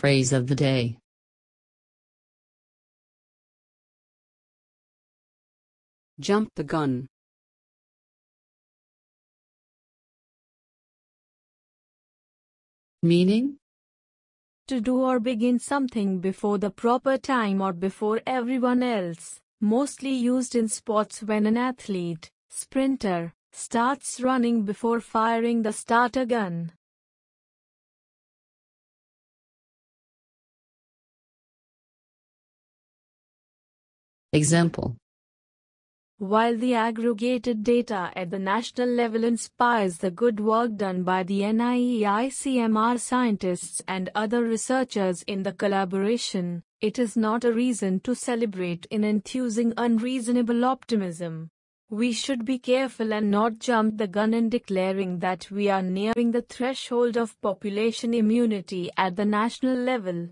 Phrase of the day. Jump the gun. Meaning? To do or begin something before the proper time or before everyone else, mostly used in sports when an athlete, sprinter, starts running before firing the starter gun. Example While the aggregated data at the national level inspires the good work done by the NIEICMR scientists and other researchers in the collaboration, it is not a reason to celebrate in enthusing unreasonable optimism. We should be careful and not jump the gun in declaring that we are nearing the threshold of population immunity at the national level.